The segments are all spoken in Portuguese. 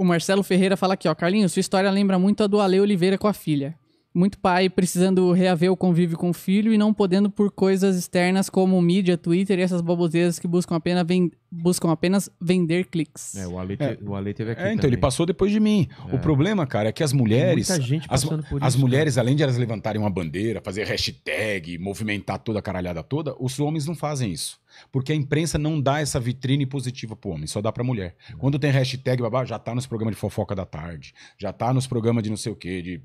O Marcelo Ferreira fala aqui, ó. Carlinhos, sua história lembra muito a do Ale Oliveira com a filha muito pai precisando reaver o convívio com o filho e não podendo por coisas externas como mídia, Twitter e essas baboseiras que buscam apenas, ven buscam apenas vender cliques. É, o Ale, te... é. o Ale teve aqui. É, então, também. ele passou depois de mim. É. O problema, cara, é que as mulheres. Tem muita gente passando as, por isso. As né? mulheres, cara. além de elas levantarem uma bandeira, fazer hashtag, movimentar toda a caralhada toda, os homens não fazem isso. Porque a imprensa não dá essa vitrine positiva pro homem, só dá pra mulher. É. Quando tem hashtag, babá, já tá nos programas de fofoca da tarde, já tá nos programas de não sei o quê, de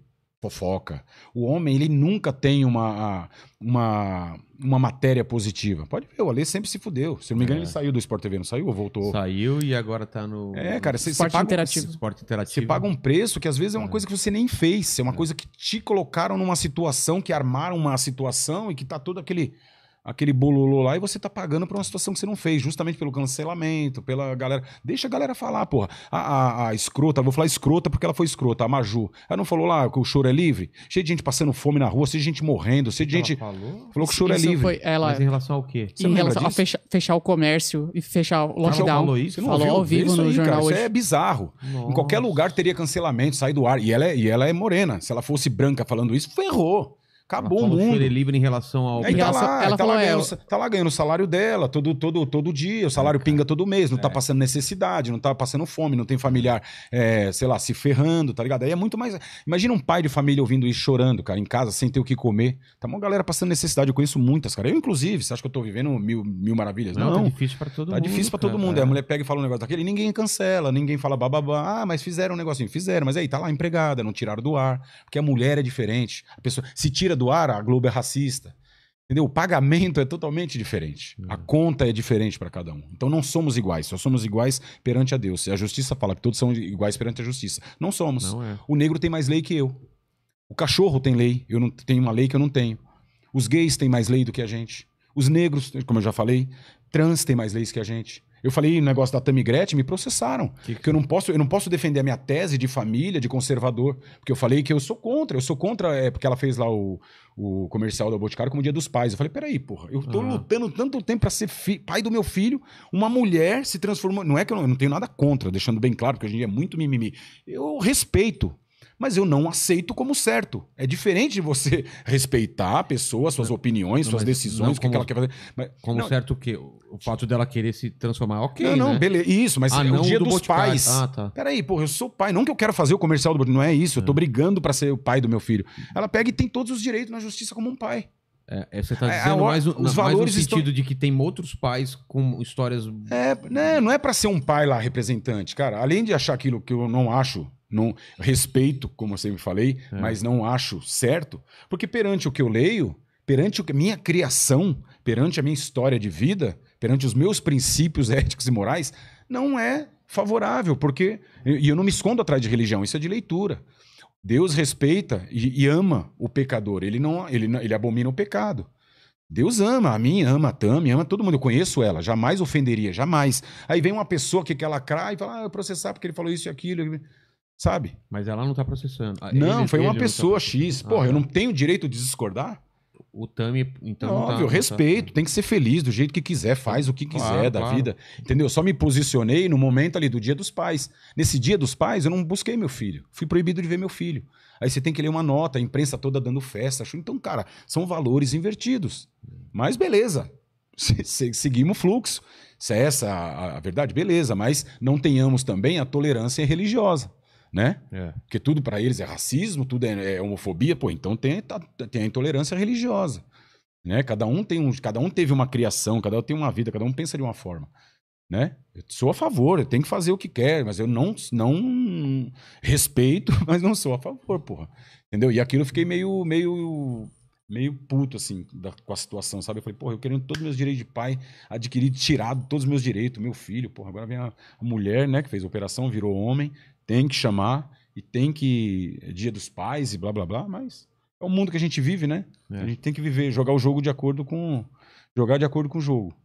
fofoca. O homem, ele nunca tem uma, uma, uma matéria positiva. Pode ver, o Ale sempre se fudeu. Se não me engano, é. ele saiu do Sport TV, não saiu ou voltou? Saiu e agora tá no. É, cara, você paga, interativo. Esporte interativo. Você paga um preço que às vezes é uma é. coisa que você nem fez. É uma é. coisa que te colocaram numa situação, que armaram uma situação e que tá todo aquele aquele bololô lá e você tá pagando por uma situação que você não fez, justamente pelo cancelamento, pela galera. Deixa a galera falar, porra. A, a, a escrota, vou falar escrota porque ela foi escrota, a Maju. Ela não falou lá que o choro é livre? Cheio de gente passando fome na rua, cheio de gente morrendo, cheio de ela gente. Falou? falou que o choro é livre. Foi ela... Mas em relação ao quê? Você em relação a fecha, fechar o comércio e fechar o lockdown. Ela falou isso? não falou ao vivo isso no aí, jornal cara, Isso é bizarro. Nossa. Em qualquer lugar teria cancelamento, sair do ar. E ela, é, e ela é morena. Se ela fosse branca falando isso, ferrou. Acabou ela o mundo. Ela livre em relação ao... Aí tá lá, ela tá, falou, lá é, ganhando, tá lá ganhando o salário dela todo, todo, todo dia, o salário pinga todo mês, não tá é. tá passando necessidade, não tá passando fome, não tem familiar, é, sei lá, se ferrando, tá ligado? Aí é muito mais... Imagina um pai de família ouvindo isso chorando, cara, em casa, sem ter o que comer. Tá uma galera passando necessidade, eu conheço muitas, cara. Eu, inclusive, você acha que eu tô vivendo mil, mil maravilhas? Não, não. tá difícil pra todo tá mundo. Tá difícil pra cara, todo mundo. É. A é. mulher pega e fala um negócio daquele, ninguém cancela, ninguém fala bababá. Ah, mas fizeram um negocinho. Fizeram, mas aí tá lá empregada, não tiraram do ar. Porque a mulher é diferente. A pessoa se tira tira do ar, a Globo é racista. Entendeu? O pagamento é totalmente diferente. Uhum. A conta é diferente para cada um. Então não somos iguais, só somos iguais perante a Deus. a justiça fala que todos são iguais perante a justiça, não somos. Não é. O negro tem mais lei que eu. O cachorro tem lei, eu não tenho uma lei que eu não tenho. Os gays têm mais lei do que a gente. Os negros, como eu já falei, trans têm mais leis que a gente. Eu falei o negócio da Tammy Gretchen, me processaram. Que... que eu não posso, eu não posso defender a minha tese de família, de conservador, porque eu falei que eu sou contra, eu sou contra, é porque ela fez lá o, o comercial da Boticário como Dia dos Pais. Eu falei, peraí, porra, eu tô ah. lutando tanto tempo para ser pai do meu filho, uma mulher se transformou. Não é que eu não, eu não tenho nada contra, deixando bem claro, porque hoje em dia é muito mimimi. Eu respeito mas eu não aceito como certo. É diferente de você respeitar a pessoa, suas opiniões, não, suas decisões, o que, ela quer fazer. Mas, como não, certo o quê? O fato dela querer se transformar, ok. Não, não, né? beleza. Isso, mas ah, é o dia do dos boticário. pais. Ah, tá. Peraí, porra, eu sou pai. Não que eu quero fazer o comercial do Não é isso, é. eu tô é. brigando para ser o pai do meu filho. Ela pega e tem todos os direitos na justiça como um pai. É, é você está é, dizendo é, a, mais, um, os não, valores mais no sentido estão... de que tem outros pais com histórias. É, né, não é para ser um pai lá representante, cara. Além de achar aquilo que eu não acho não respeito, como eu sempre falei, é. mas não acho certo, porque perante o que eu leio, perante a minha criação, perante a minha história de vida, perante os meus princípios éticos e morais, não é favorável, porque e eu não me escondo atrás de religião, isso é de leitura. Deus respeita e, e ama o pecador, ele não, ele ele abomina o pecado. Deus ama a mim, ama a Tami, ama todo mundo. Eu conheço ela, jamais ofenderia, jamais. Aí vem uma pessoa que, que ela cai e fala, ah, eu processar porque ele falou isso e aquilo. Sabe? Mas ela não está processando. Ah, não, foi uma tá pessoa ah, tá X. Porra, ah, eu não tenho direito de discordar? O Tami, então. Não, tá óbvio, respeito, tá... tem que ser feliz do jeito que quiser, faz o que quiser claro, da claro. vida. Entendeu? Só me posicionei no momento ali do dia dos pais. Nesse dia dos pais, eu não busquei meu filho. Fui proibido de ver meu filho. Aí você tem que ler uma nota, a imprensa toda dando festa. Então, cara, são valores invertidos. Mas beleza. Seguimos o fluxo. Se é essa a verdade, beleza. Mas não tenhamos também a tolerância religiosa né? É. Porque tudo para eles é racismo, tudo é, é homofobia, pô, então tem, tá, tem a intolerância religiosa, né? Cada um tem um, cada um teve uma criação, cada um tem uma vida, cada um pensa de uma forma, né? Eu sou a favor, eu tenho que fazer o que quer, mas eu não não respeito, mas não sou a favor, porra. Entendeu? E aquilo eu fiquei meio meio meio puto assim da, com a situação, sabe? Eu falei, porra, eu querendo todos os meus direitos de pai adquirido, tirado todos os meus direitos, meu filho, porra, agora vem a, mulher, né, que fez a operação, virou homem, tem que chamar e tem que. É dia dos pais e blá blá blá, mas é o mundo que a gente vive, né? É. A gente tem que viver, jogar o jogo de acordo com. jogar de acordo com o jogo.